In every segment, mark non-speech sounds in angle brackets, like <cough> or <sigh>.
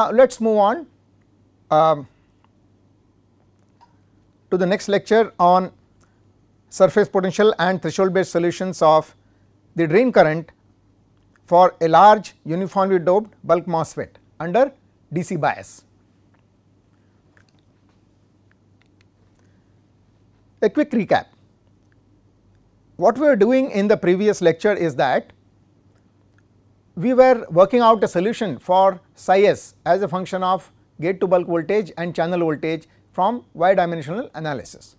Now let us move on um, to the next lecture on surface potential and threshold based solutions of the drain current for a large uniformly doped bulk MOSFET under DC bias. A quick recap, what we are doing in the previous lecture is that we were working out a solution for psi s as a function of gate to bulk voltage and channel voltage from y dimensional analysis.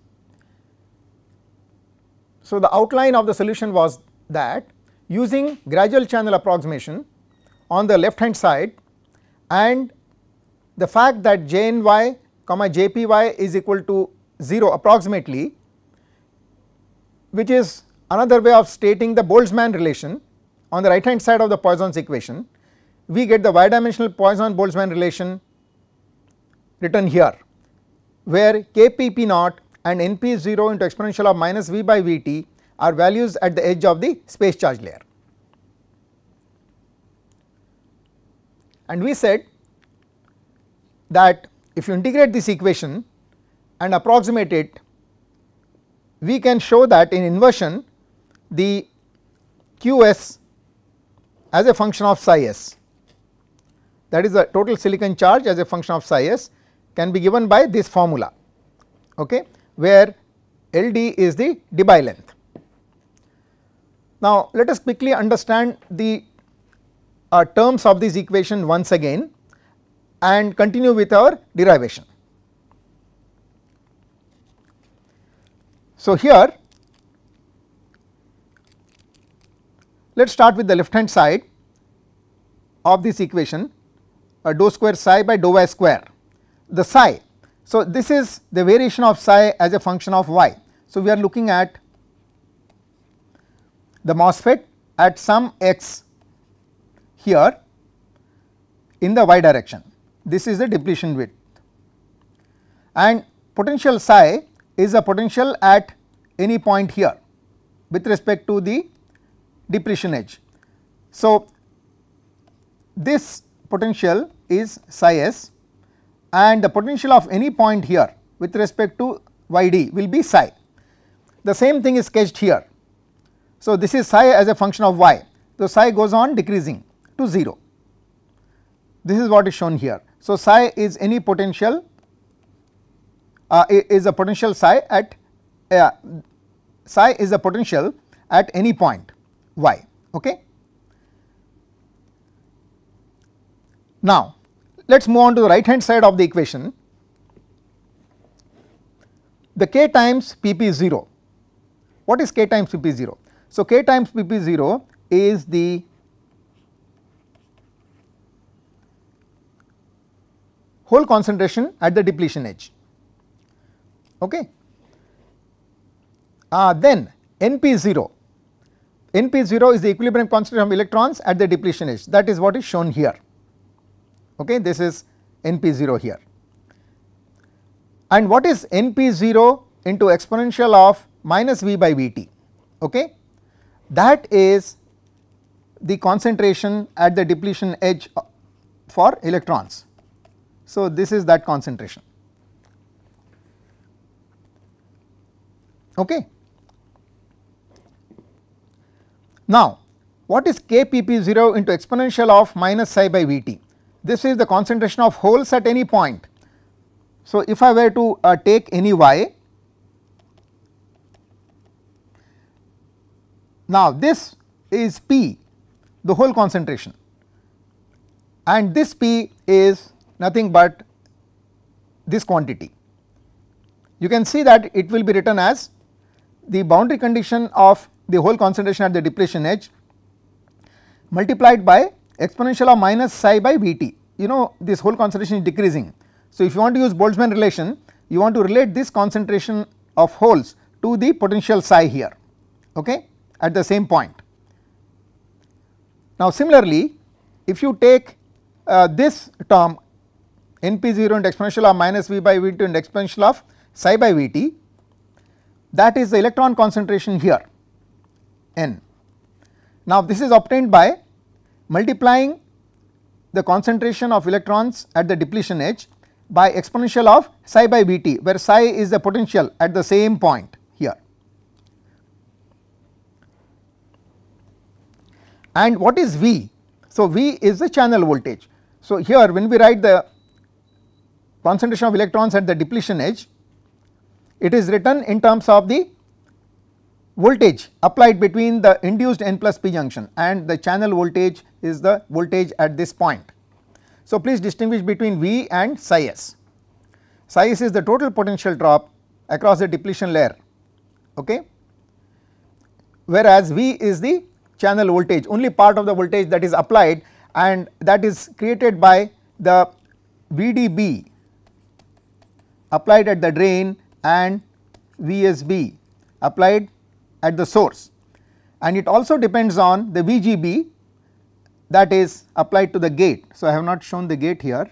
So, the outline of the solution was that using gradual channel approximation on the left hand side and the fact that jny comma jpy is equal to 0 approximately which is another way of stating the Boltzmann relation on the right hand side of the Poisson's equation, we get the y dimensional Poisson Boltzmann relation written here where kpp naught and np 0 into exponential of minus v by vt are values at the edge of the space charge layer. And we said that if you integrate this equation and approximate it, we can show that in inversion the qs as a function of psi s that is the total silicon charge as a function of psi s can be given by this formula okay, where LD is the Debye length. Now let us quickly understand the uh, terms of this equation once again and continue with our derivation. So here Let us start with the left hand side of this equation uh, dou square psi by dou y square the psi. So, this is the variation of psi as a function of y. So, we are looking at the MOSFET at some x here in the y direction this is the depletion width and potential psi is the potential at any point here with respect to the depletion edge. So, this potential is psi s and the potential of any point here with respect to yd will be psi. The same thing is sketched here. So, this is psi as a function of y. So, psi goes on decreasing to 0. This is what is shown here. So, psi is any potential uh, is a potential psi at uh, psi is a potential at any point y. Okay. Now, let us move on to the right hand side of the equation. The k times p p What is k times p p 0 So, k times p p 0 is the whole concentration at the depletion edge. Okay. Uh, then NP0 NP0 is the equilibrium constant of electrons at the depletion edge that is what is shown here. Okay, this is NP0 here. And what is NP0 into exponential of minus V by Vt? Okay? That is the concentration at the depletion edge for electrons. So, this is that concentration. Okay. Now what is Kpp0 into exponential of minus psi by Vt? This is the concentration of holes at any point. So if I were to uh, take any y, now this is P the whole concentration and this P is nothing but this quantity. You can see that it will be written as the boundary condition of the whole concentration at the depletion edge multiplied by exponential of minus psi by Vt. You know this whole concentration is decreasing. So, if you want to use Boltzmann relation, you want to relate this concentration of holes to the potential psi here okay, at the same point. Now, similarly, if you take uh, this term np0 and exponential of minus v by V T and exponential of psi by vt that is the electron concentration here n. Now, this is obtained by multiplying the concentration of electrons at the depletion edge by exponential of psi by VT, where psi is the potential at the same point here. And what is V? So, V is the channel voltage. So, here when we write the concentration of electrons at the depletion edge, it is written in terms of the voltage applied between the induced N plus P junction and the channel voltage is the voltage at this point. So, please distinguish between V and psi s. Psi s is the total potential drop across the depletion layer okay whereas V is the channel voltage only part of the voltage that is applied and that is created by the VDB applied at the drain and VSB applied at the source and it also depends on the VGB that is applied to the gate. So, I have not shown the gate here.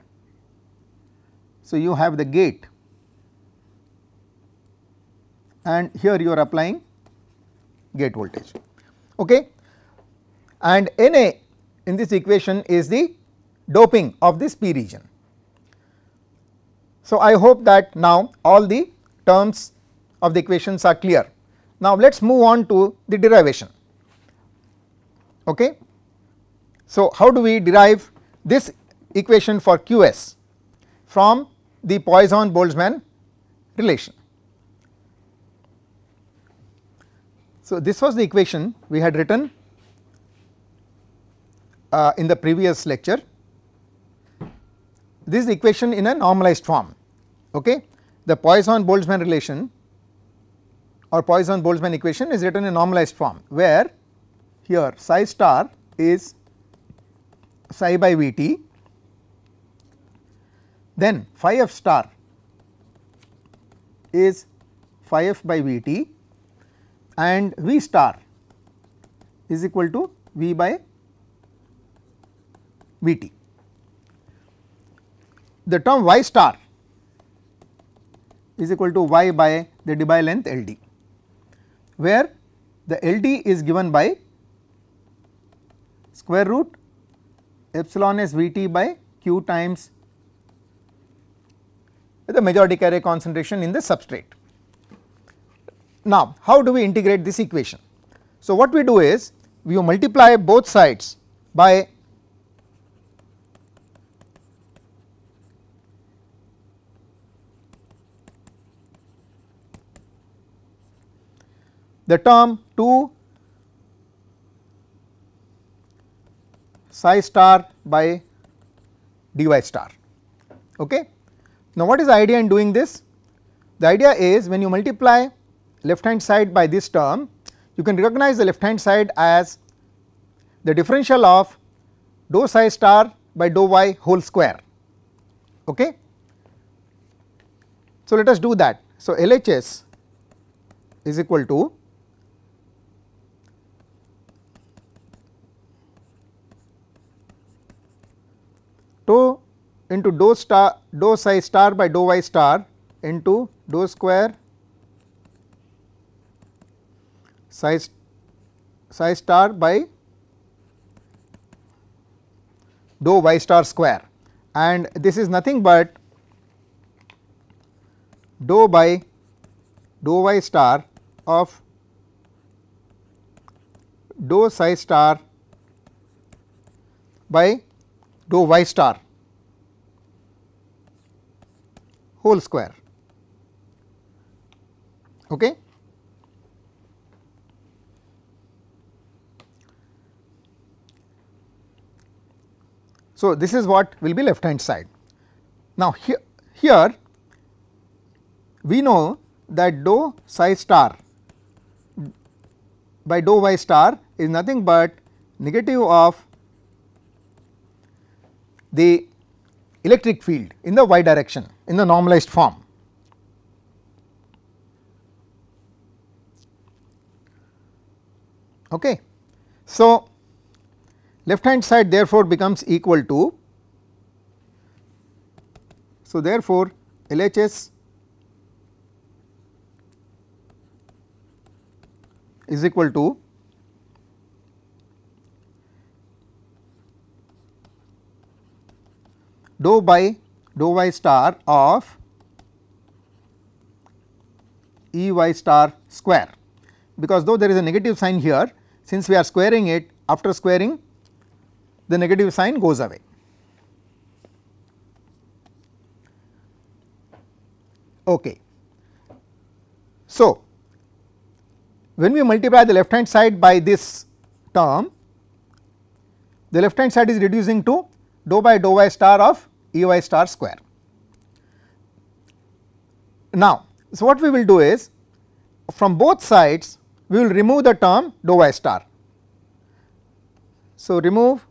So, you have the gate and here you are applying gate voltage. Okay. And Na in this equation is the doping of this p region. So, I hope that now all the terms of the equations are clear. Now let us move on to the derivation. Okay. So how do we derive this equation for QS from the Poisson-Boltzmann relation? So this was the equation we had written uh, in the previous lecture. This is the equation in a normalized form. Okay, the Poisson-Boltzmann relation or Poisson-Boltzmann equation is written in normalized form where here psi star is psi by Vt then phi f star is phi f by Vt and V star is equal to V by Vt. The term Y star is equal to Y by the Debye length LD where the LD is given by square root epsilon s Vt by Q times the majority carrier concentration in the substrate. Now how do we integrate this equation? So what we do is we multiply both sides by the term 2 psi star by dy star. Okay. Now, what is the idea in doing this? The idea is when you multiply left hand side by this term, you can recognize the left hand side as the differential of dou psi star by dou y whole square. Okay. So, let us do that. So, LHS is equal to tau into dou star dou psi star by dou y star into dou square psi, psi star by dou y star square and this is nothing but dou by dou y star of dou psi star by dou y star whole square. Okay. So, this is what will be left hand side. Now, he here we know that dou psi star by dou y star is nothing but negative of the electric field in the y direction in the normalized form. Okay. So, left hand side therefore becomes equal to, so therefore LHS is equal to dou by dou y star of E y star square because though there is a negative sign here since we are squaring it after squaring the negative sign goes away. Okay. So, when we multiply the left hand side by this term the left hand side is reducing to dou by dou y star of E y star square. Now, so what we will do is from both sides we will remove the term dou y star. So, remove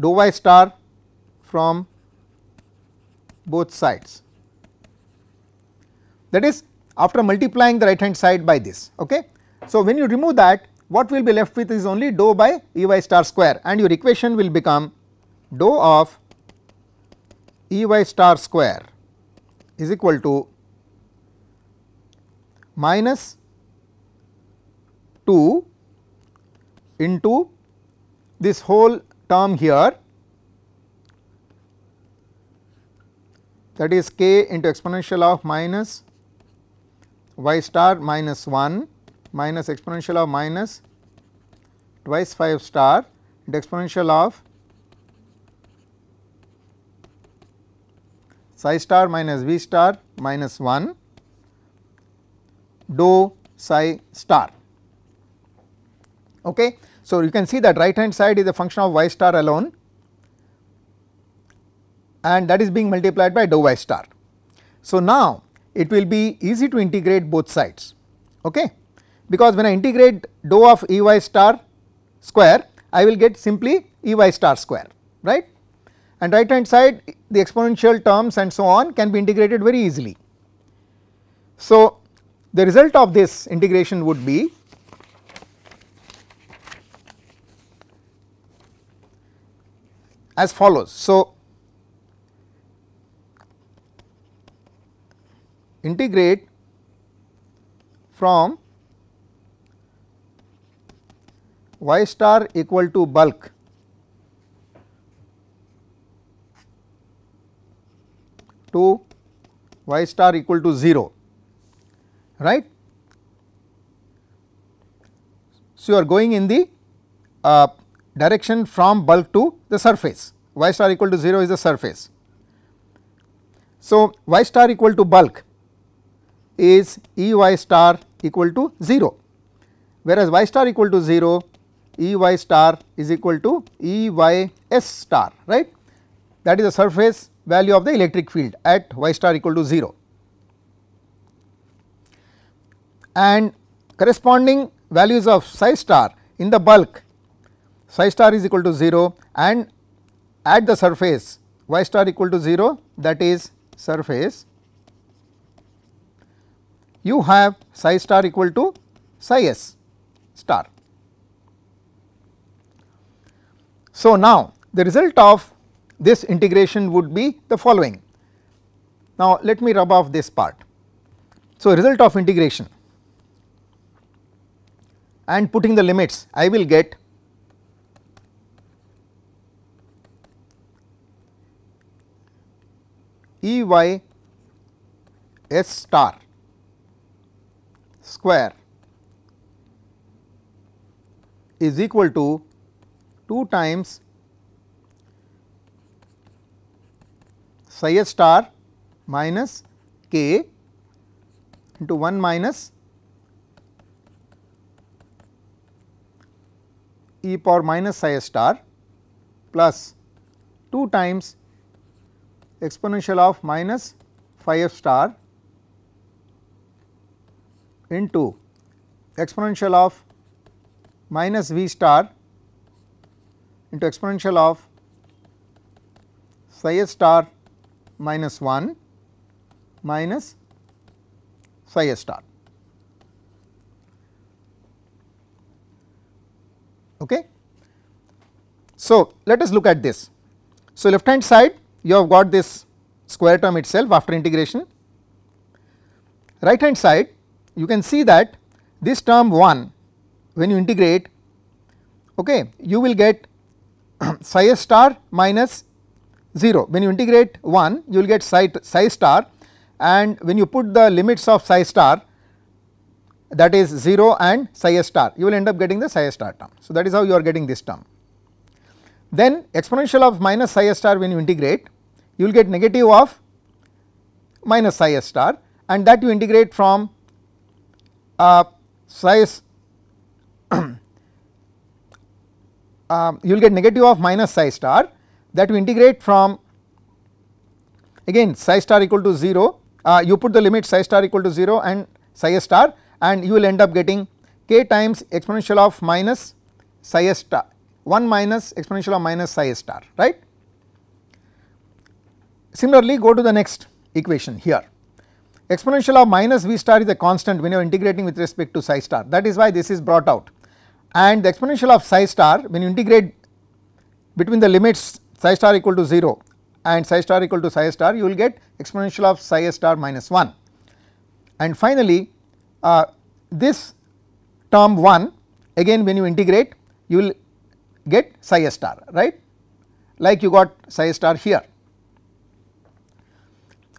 dou y star from both sides. That is after multiplying the right hand side by this. Okay. So, when you remove that what we will be left with is only dou by Ey star square and your equation will become dou of Ey star square is equal to minus 2 into this whole term here that is k into exponential of minus y star minus 1 minus exponential of minus twice 5 star into exponential of psi star minus v star minus 1 dou psi star. Okay. So, you can see that right hand side is a function of y star alone and that is being multiplied by dou y star. So, now it will be easy to integrate both sides. Okay because when I integrate dou of E y star square I will get simply E y star square right and right hand side the exponential terms and so on can be integrated very easily. So, the result of this integration would be as follows. So, integrate from y star equal to bulk to y star equal to 0 right. So, you are going in the uh, direction from bulk to the surface y star equal to 0 is the surface. So, y star equal to bulk is E y star equal to 0 whereas y star equal to 0 E y star is equal to E y s star right that is the surface value of the electric field at y star equal to 0. And corresponding values of psi star in the bulk psi star is equal to 0 and at the surface y star equal to 0 that is surface you have psi star equal to psi s star. So, now the result of this integration would be the following. Now, let me rub off this part. So, result of integration and putting the limits I will get E y s star square is equal to 2 times psi star minus k into 1 minus e power minus psi star plus 2 times exponential of minus phi f star into exponential of minus v star into exponential of psi s star minus 1 minus psi s star. Okay. So, let us look at this. So, left hand side you have got this square term itself after integration. Right hand side you can see that this term 1 when you integrate okay, you will get <clears throat> psi star minus 0. When you integrate 1 you will get psi, psi star and when you put the limits of psi star that is 0 and psi star you will end up getting the psi star term. So, that is how you are getting this term. Then exponential of minus psi star when you integrate you will get negative of minus psi star and that you integrate from uh, psi <clears throat> Um, you will get negative of minus psi star that you integrate from again psi star equal to 0 uh, you put the limit psi star equal to 0 and psi star and you will end up getting k times exponential of minus psi star 1 minus exponential of minus psi star right. Similarly go to the next equation here exponential of minus v star is a constant when you are integrating with respect to psi star that is why this is brought out and the exponential of psi star when you integrate between the limits psi star equal to 0 and psi star equal to psi star you will get exponential of psi star minus 1. And finally, uh, this term 1 again when you integrate you will get psi star right like you got psi star here.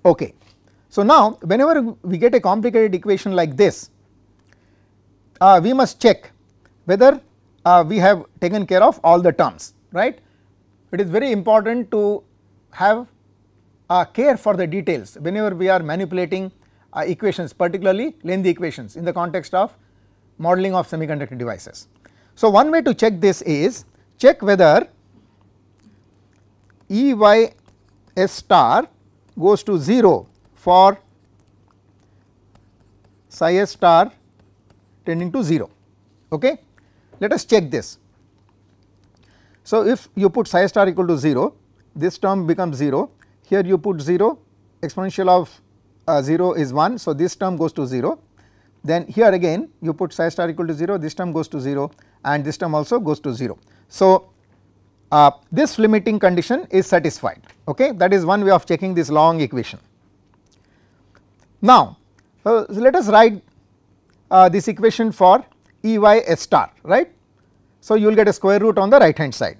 Okay. So, now whenever we get a complicated equation like this uh, we must check whether uh, we have taken care of all the terms right. It is very important to have uh, care for the details whenever we are manipulating uh, equations particularly lengthy equations in the context of modeling of semiconductor devices. So, one way to check this is check whether E y s star goes to 0 for psi s star tending to 0 okay. Let us check this. So, if you put psi star equal to 0, this term becomes 0, here you put 0 exponential of uh, 0 is 1. So, this term goes to 0, then here again you put psi star equal to 0, this term goes to 0 and this term also goes to 0. So, uh, this limiting condition is satisfied okay that is one way of checking this long equation. Now, uh, so let us write uh, this equation for E y s star right. So, you will get a square root on the right hand side.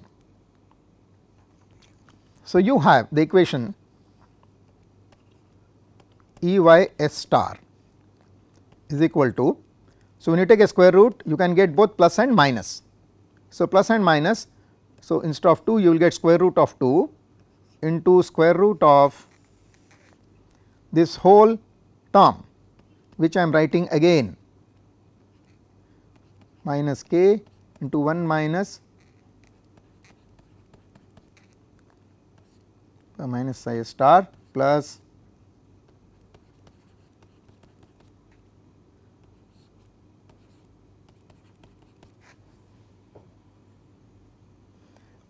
So, you have the equation E y s star is equal to. So, when you take a square root you can get both plus and minus. So, plus and minus. So, instead of 2 you will get square root of 2 into square root of this whole term which I am writing again minus k into 1 minus minus psi star plus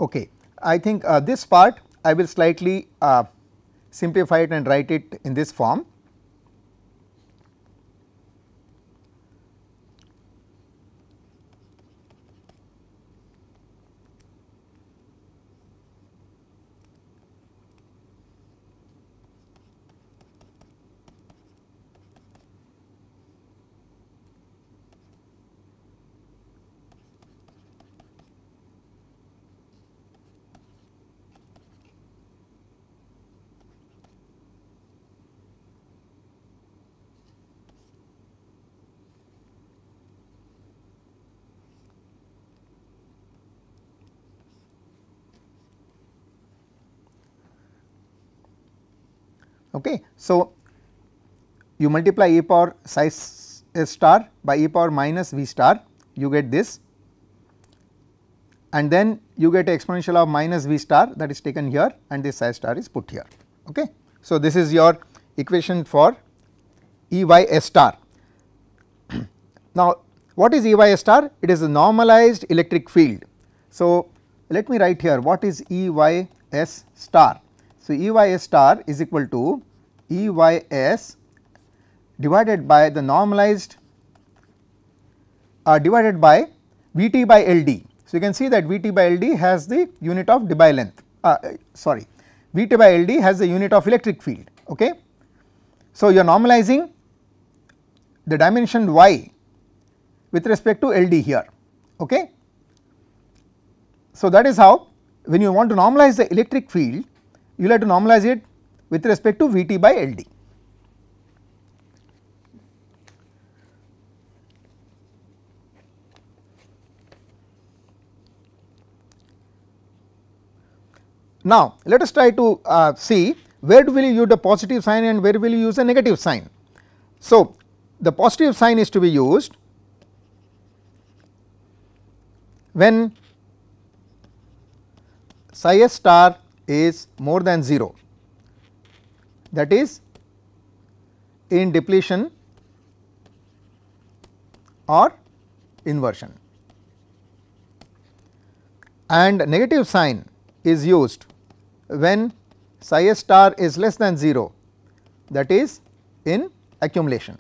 okay. I think uh, this part I will slightly uh, simplify it and write it in this form. Okay. So, you multiply e power size s star by e power minus v star you get this and then you get exponential of minus v star that is taken here and this psi star is put here. Okay. So, this is your equation for E y s star. <clears throat> now what is E y s star? It is a normalized electric field. So, let me write here what is E y s star. So, E y s star is equal to E y s divided by the normalized uh, divided by V t by L d. So, you can see that V t by L d has the unit of Debye length uh, sorry V t by L d has the unit of electric field. Okay. So, you are normalizing the dimension y with respect to L d here. Okay. So, that is how when you want to normalize the electric field you will have to normalize it with respect to Vt by Ld. Now, let us try to uh, see where do we use the positive sign and where will you use a negative sign. So, the positive sign is to be used when psi s star is more than 0 that is in depletion or inversion. And negative sign is used when psi s star is less than 0 that is in accumulation.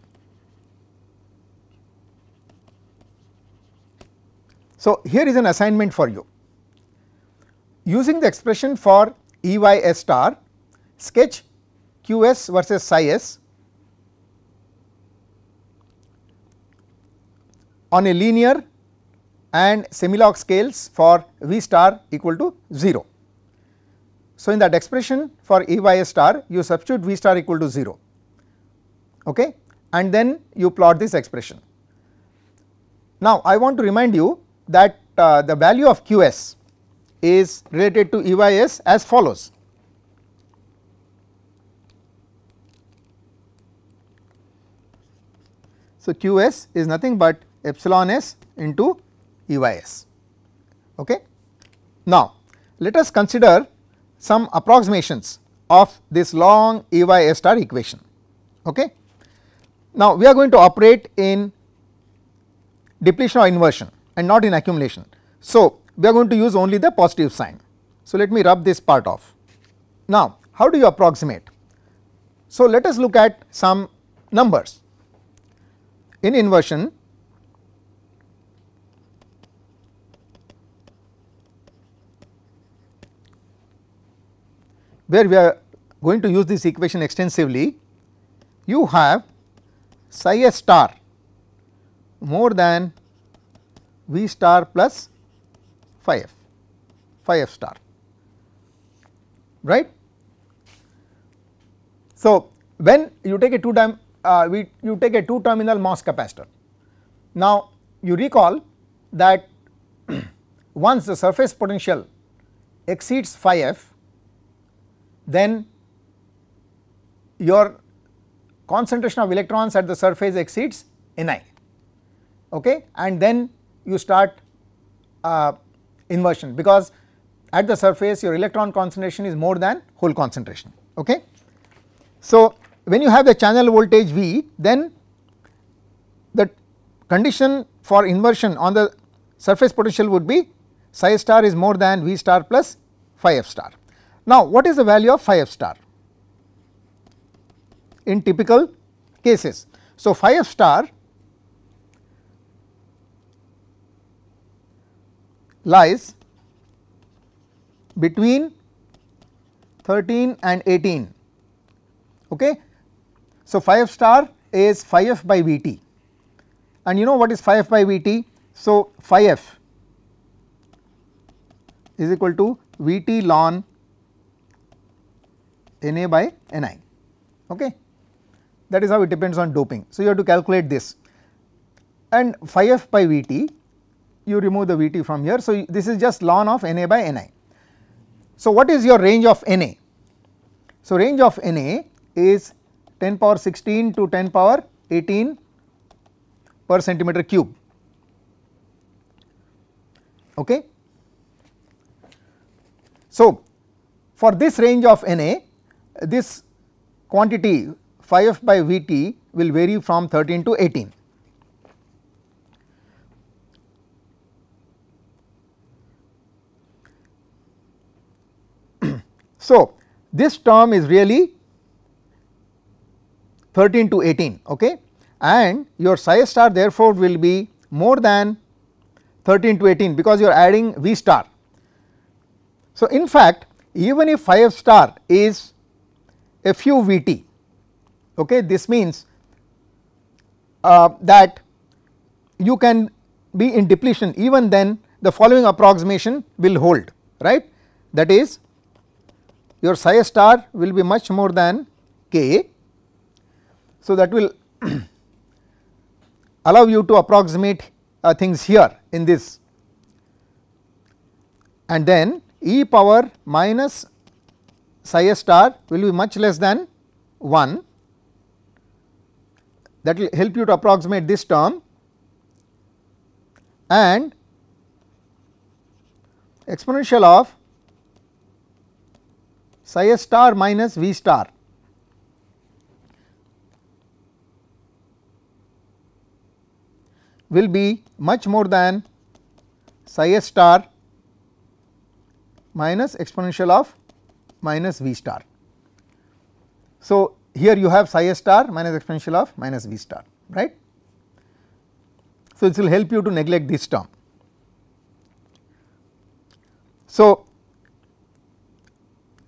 So, here is an assignment for you. Using the expression for EYS star, sketch QS versus psi s on a linear and semi-log scales for V star equal to 0. So, in that expression for EYS star you substitute V star equal to 0 okay, and then you plot this expression. Now, I want to remind you that uh, the value of QS is related to EYS as follows. So, QS is nothing but epsilon s into EYS. Okay. Now, let us consider some approximations of this long EYS star equation. Okay. Now, we are going to operate in depletion or inversion and not in accumulation. So, we are going to use only the positive sign. So, let me rub this part off. Now, how do you approximate? So, let us look at some numbers. In inversion, where we are going to use this equation extensively, you have psi a star more than v star plus phi f, phi f star, right. So, when you take a two time uh, we you take a two terminal MOS capacitor. Now, you recall that <clears throat> once the surface potential exceeds phi f then your concentration of electrons at the surface exceeds Ni okay and then you start uh, inversion because at the surface your electron concentration is more than hole concentration okay. So when you have the channel voltage V then the condition for inversion on the surface potential would be psi star is more than V star plus phi f star. Now what is the value of phi f star in typical cases? So phi f star lies between 13 and 18 okay. So, 5 star is phi f by V t and you know what is phi f by V t. So, phi f is equal to V t ln N A by N I okay that is how it depends on doping. So, you have to calculate this and phi f by V t you remove the Vt from here. So, this is just ln of Na by Ni. So, what is your range of Na? So, range of Na is 10 power 16 to 10 power 18 per centimeter cube. Okay. So, for this range of Na, this quantity phi f by Vt will vary from 13 to 18. So, this term is really 13 to 18 okay and your psi star therefore will be more than 13 to 18 because you are adding V star. So, in fact even if 5 star is a few Vt okay this means uh, that you can be in depletion even then the following approximation will hold right that is your psi star will be much more than k. So, that will <clears throat> allow you to approximate uh, things here in this and then e power minus psi star will be much less than 1 that will help you to approximate this term and exponential of psi s star minus v star. will be much more than psi s star minus exponential of minus v star. So, here you have psi s star minus exponential of minus v star right. So, this will help you to neglect this term. So,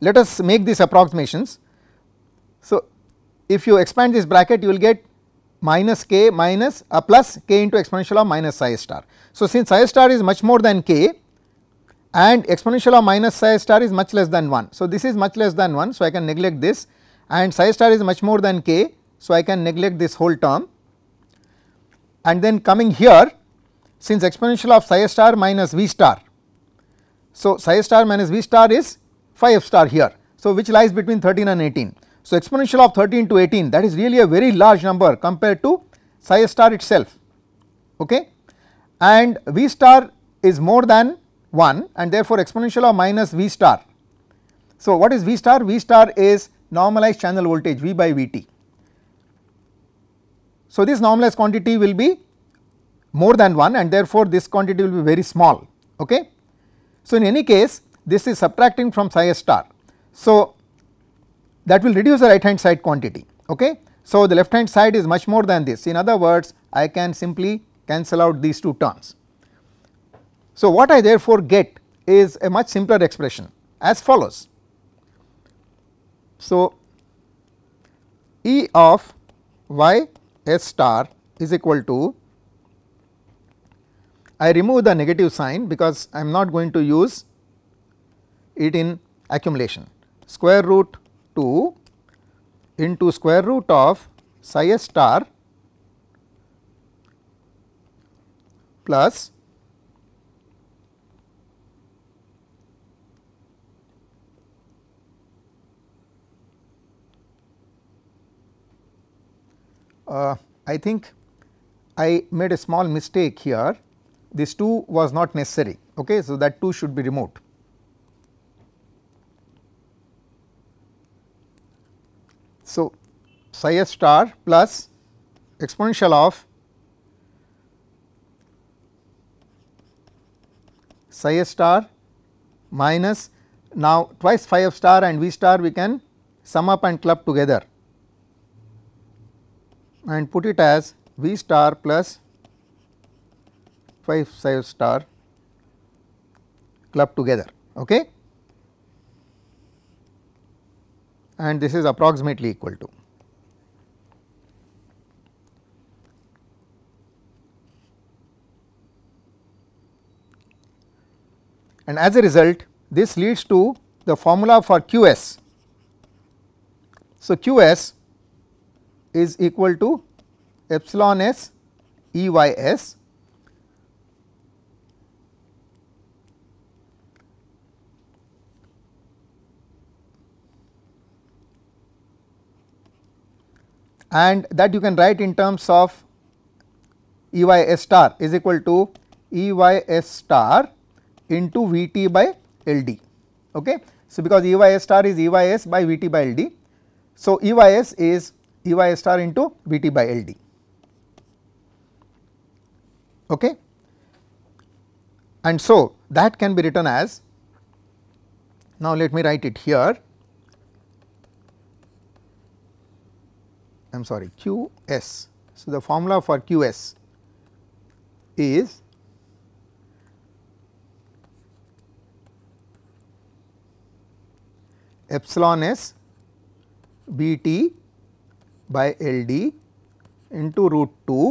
let us make these approximations. So, if you expand this bracket you will get minus k minus uh, plus k into exponential of minus psi star. So, since psi star is much more than k and exponential of minus psi star is much less than 1. So, this is much less than 1. So, I can neglect this and psi star is much more than k. So, I can neglect this whole term and then coming here since exponential of psi star minus v star. So, psi star minus v star is 5 star here. So, which lies between 13 and 18. So, exponential of 13 to 18 that is really a very large number compared to psi star itself okay and V star is more than 1 and therefore exponential of minus V star. So, what is V star? V star is normalized channel voltage V by Vt. So, this normalized quantity will be more than 1 and therefore, this quantity will be very small. Okay. So, in any case this is subtracting from psi star. So, that will reduce the right hand side quantity ok. So, the left hand side is much more than this in other words I can simply cancel out these two terms. So, what I therefore get is a much simpler expression as follows. So, E of y s star is equal to I remove the negative sign because I am not going to use it in accumulation square root 2 into square root of psi s star plus Uh, I think I made a small mistake here this 2 was not necessary okay so that 2 should be removed psi s star plus exponential of psi s star minus now twice phi f star and v star we can sum up and club together and put it as v star plus phi psi star club together okay and this is approximately equal to and as a result this leads to the formula for QS. So, QS is equal to epsilon s E y s and that you can write in terms of E y s star is equal to E y s star into Vt by Ld. Okay. So, because Eys star is Eys by Vt by Ld. So, Eys is Ey star into Vt by Ld. Okay. And so, that can be written as now let me write it here I am sorry Q s. So, the formula for Q s is epsilon s B t by L d into root 2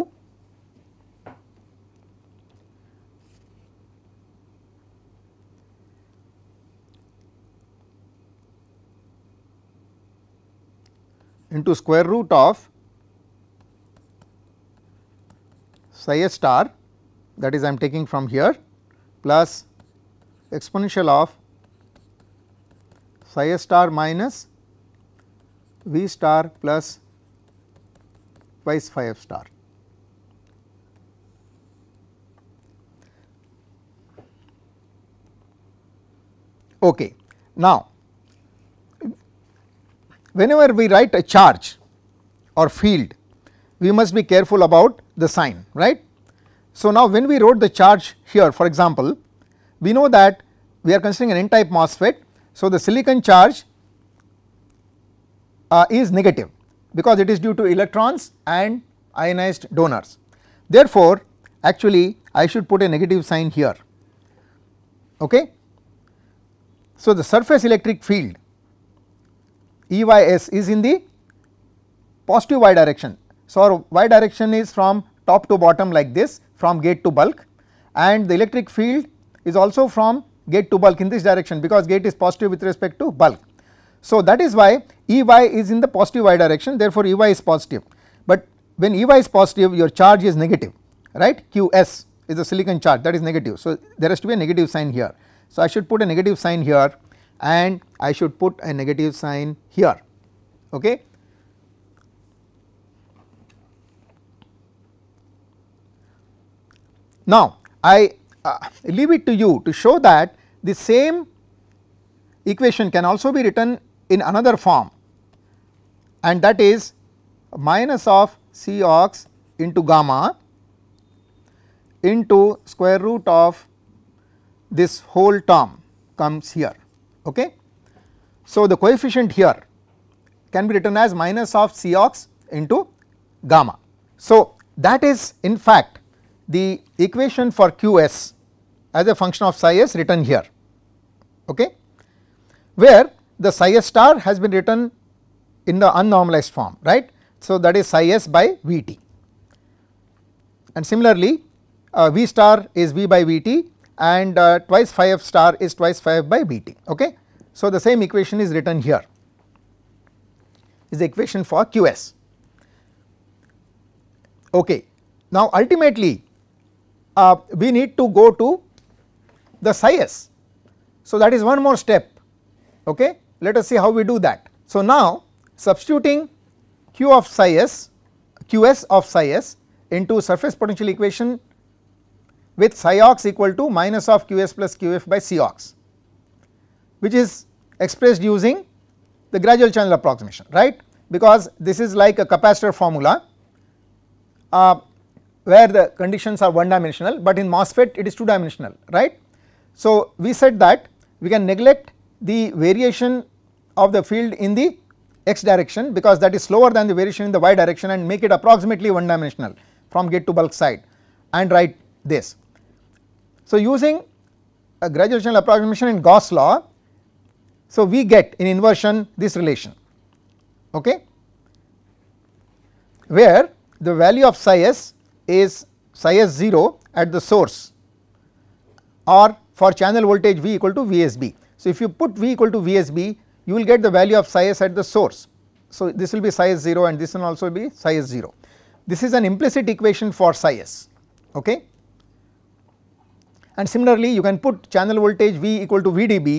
into square root of psi star that is I am taking from here plus exponential of psi star minus v star plus twice phi f star. Okay. Now, whenever we write a charge or field, we must be careful about the sign, right. So, now when we wrote the charge here for example, we know that we are considering an n type MOSFET so, the silicon charge uh, is negative because it is due to electrons and ionized donors. Therefore, actually I should put a negative sign here. Okay. So, the surface electric field EYS is in the positive y direction. So, our y direction is from top to bottom like this from gate to bulk and the electric field is also from gate to bulk in this direction because gate is positive with respect to bulk. So that is why Ey is in the positive y direction therefore Ey is positive but when Ey is positive your charge is negative right Qs is a silicon charge that is negative. So there has to be a negative sign here. So I should put a negative sign here and I should put a negative sign here okay. Now I uh, leave it to you to show that the same equation can also be written in another form and that is minus of C ox into gamma into square root of this whole term comes here. Okay. So, the coefficient here can be written as minus of C ox into gamma. So, that is in fact the equation for Qs as a function of psi s written here okay where the psi s star has been written in the unnormalized form right. So, that is psi s by V t and similarly uh, V star is V by V t and uh, twice phi f star is twice phi f by V t okay. So, the same equation is written here is the equation for Q s okay. Now, ultimately uh, we need to go to the psi s. So that is one more step okay let us see how we do that. So now substituting q of psi s qs of psi s into surface potential equation with psi ox equal to minus of qs plus qf by c ox which is expressed using the gradual channel approximation right because this is like a capacitor formula uh, where the conditions are one dimensional but in MOSFET it is two dimensional right. So, we said that we can neglect the variation of the field in the x direction because that is slower than the variation in the y direction and make it approximately one dimensional from gate to bulk side and write this. So, using a gravitational approximation in Gauss law, so we get in inversion this relation okay where the value of psi s is psi s 0 at the source or for channel voltage V equal to VSB. So, if you put V equal to VSB you will get the value of psi s at the source. So, this will be psi s 0 and this will also be psi s 0. This is an implicit equation for psi s okay. And similarly you can put channel voltage V equal to VDB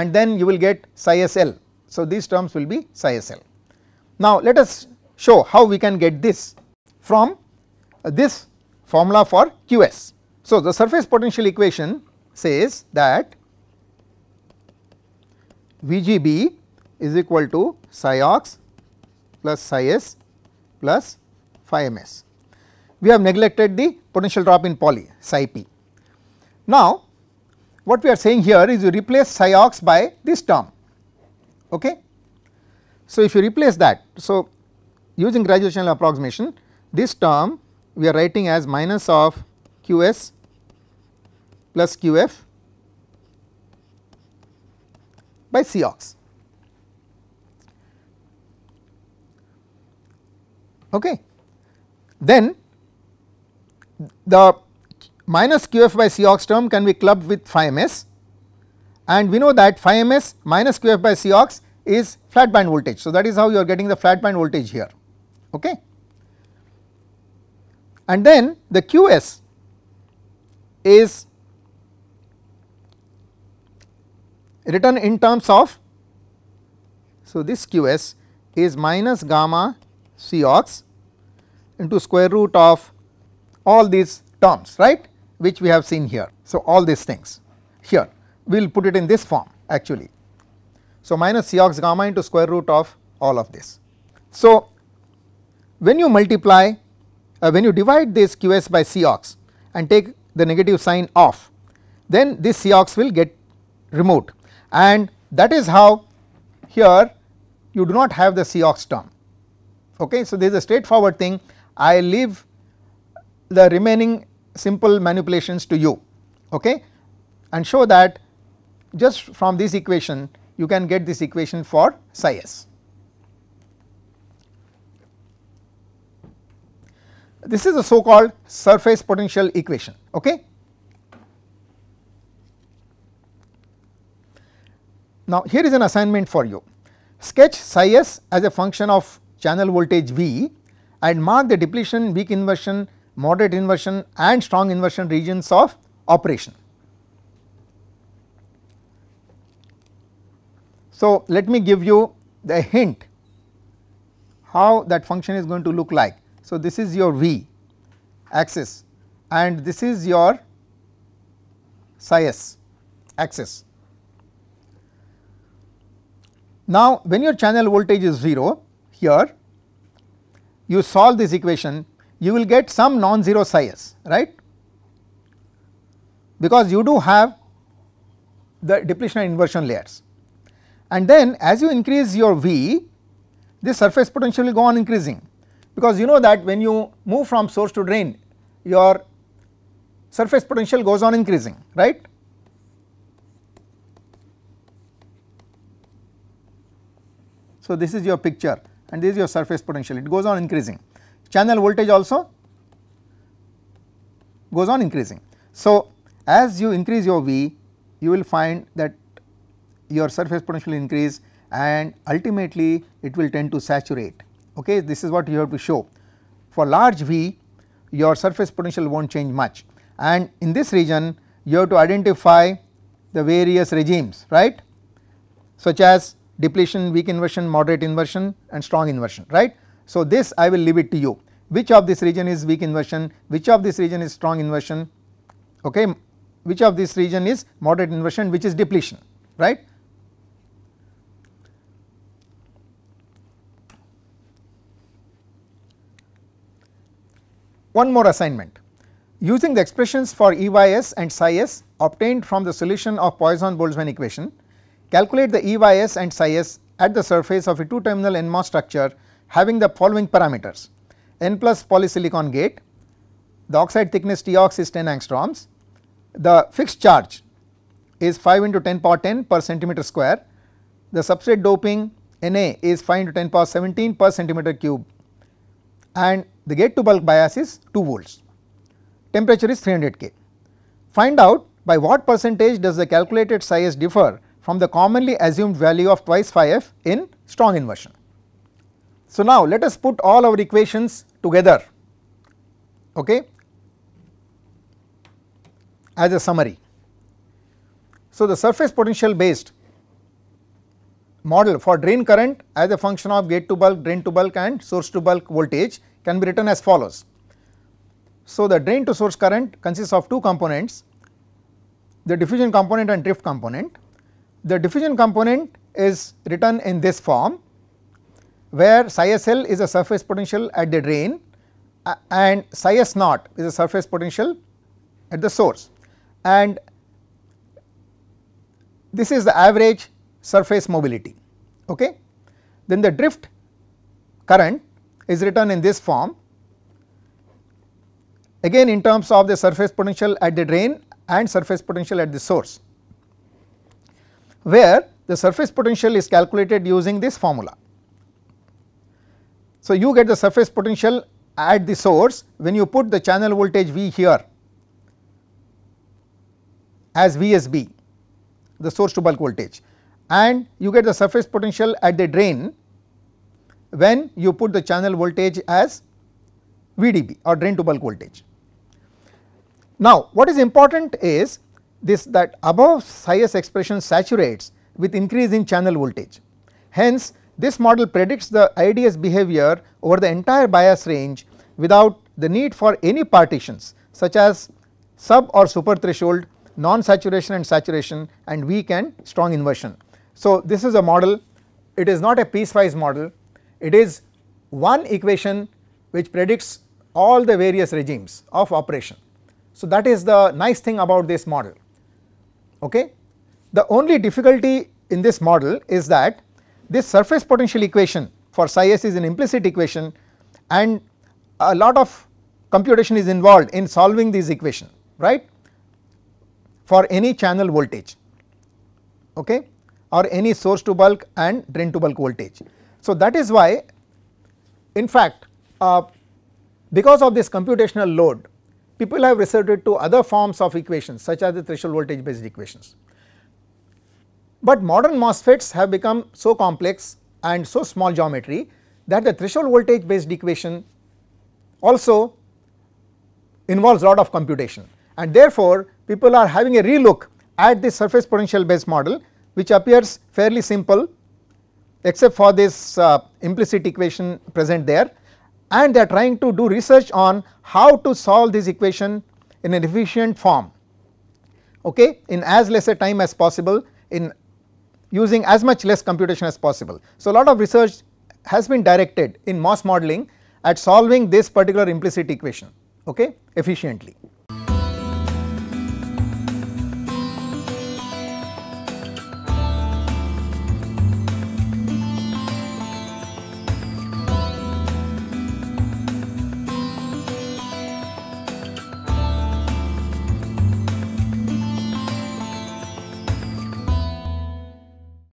and then you will get psi s L. So, these terms will be psi s L. Now, let us show how we can get this from uh, this formula for QS. So, the surface potential equation says that VGB is equal to psi ox plus psi s plus phi ms. We have neglected the potential drop in poly psi p. Now, what we are saying here is you replace psi ox by this term. Okay? So, if you replace that, so using gravitational approximation, this term we are writing as minus of q s plus q f by C ox. Okay. Then the minus q f by C ox term can be clubbed with phi m s and we know that phi m s minus q f by C ox is flat band voltage. So, that is how you are getting the flat band voltage here. Okay. And then the q s is written in terms of. So, this q s is minus gamma c ox into square root of all these terms right which we have seen here. So, all these things here we will put it in this form actually. So, minus C ox gamma into square root of all of this. So, when you multiply uh, when you divide this QS by C ox and take the negative sign off then this C ox will get removed and that is how here you do not have the Cox term. Okay. So, this is a straightforward thing I leave the remaining simple manipulations to you okay, and show that just from this equation you can get this equation for psi s. This is a so called surface potential equation okay. Now, here is an assignment for you. Sketch psi s as a function of channel voltage V and mark the depletion, weak inversion, moderate inversion and strong inversion regions of operation. So, let me give you the hint how that function is going to look like. So, this is your V axis and this is your psi s axis. Now, when your channel voltage is 0 here you solve this equation you will get some non-zero psi s right because you do have the depletion and inversion layers. And then as you increase your V this surface potential will go on increasing because you know that when you move from source to drain your surface potential goes on increasing right. So, this is your picture and this is your surface potential it goes on increasing channel voltage also goes on increasing. So, as you increase your V you will find that your surface potential increase and ultimately it will tend to saturate okay this is what you have to show. For large V your surface potential will not change much and in this region you have to identify the various regimes right such as depletion, weak inversion, moderate inversion and strong inversion right. So, this I will leave it to you which of this region is weak inversion, which of this region is strong inversion okay, which of this region is moderate inversion which is depletion right. One more assignment using the expressions for EYS and psi s obtained from the solution of Poisson-Boltzmann equation Calculate the EYS and psi at the surface of a two terminal NMOS structure having the following parameters N plus polysilicon gate, the oxide thickness Tox is 10 angstroms, the fixed charge is 5 into 10 power 10 per centimeter square, the substrate doping Na is 5 into 10 power 17 per centimeter cube and the gate to bulk bias is 2 volts. Temperature is 300 K. Find out by what percentage does the calculated size differ from the commonly assumed value of twice phi f in strong inversion. So now let us put all our equations together okay as a summary. So the surface potential based model for drain current as a function of gate to bulk, drain to bulk and source to bulk voltage can be written as follows. So the drain to source current consists of two components the diffusion component and drift component the diffusion component is written in this form where psi SL is a surface potential at the drain uh, and psi S naught is a surface potential at the source and this is the average surface mobility okay. Then the drift current is written in this form again in terms of the surface potential at the drain and surface potential at the source where the surface potential is calculated using this formula. So, you get the surface potential at the source when you put the channel voltage V here as VSB the source to bulk voltage and you get the surface potential at the drain when you put the channel voltage as VDB or drain to bulk voltage. Now, what is important is this that above highest expression saturates with increase in channel voltage. Hence, this model predicts the IDS behavior over the entire bias range without the need for any partitions such as sub or super threshold, non-saturation and saturation and weak and strong inversion. So, this is a model, it is not a piecewise model, it is one equation which predicts all the various regimes of operation. So, that is the nice thing about this model okay. The only difficulty in this model is that this surface potential equation for psi s is an implicit equation and a lot of computation is involved in solving this equation right for any channel voltage okay or any source to bulk and drain to bulk voltage. So that is why in fact uh, because of this computational load people have resorted to other forms of equations such as the threshold voltage based equations. But modern MOSFETs have become so complex and so small geometry that the threshold voltage based equation also involves lot of computation and therefore people are having a relook at the surface potential based model which appears fairly simple except for this uh, implicit equation present there and they are trying to do research on how to solve this equation in an efficient form okay in as less a time as possible in using as much less computation as possible. So, a lot of research has been directed in Moss modeling at solving this particular implicit equation okay efficiently.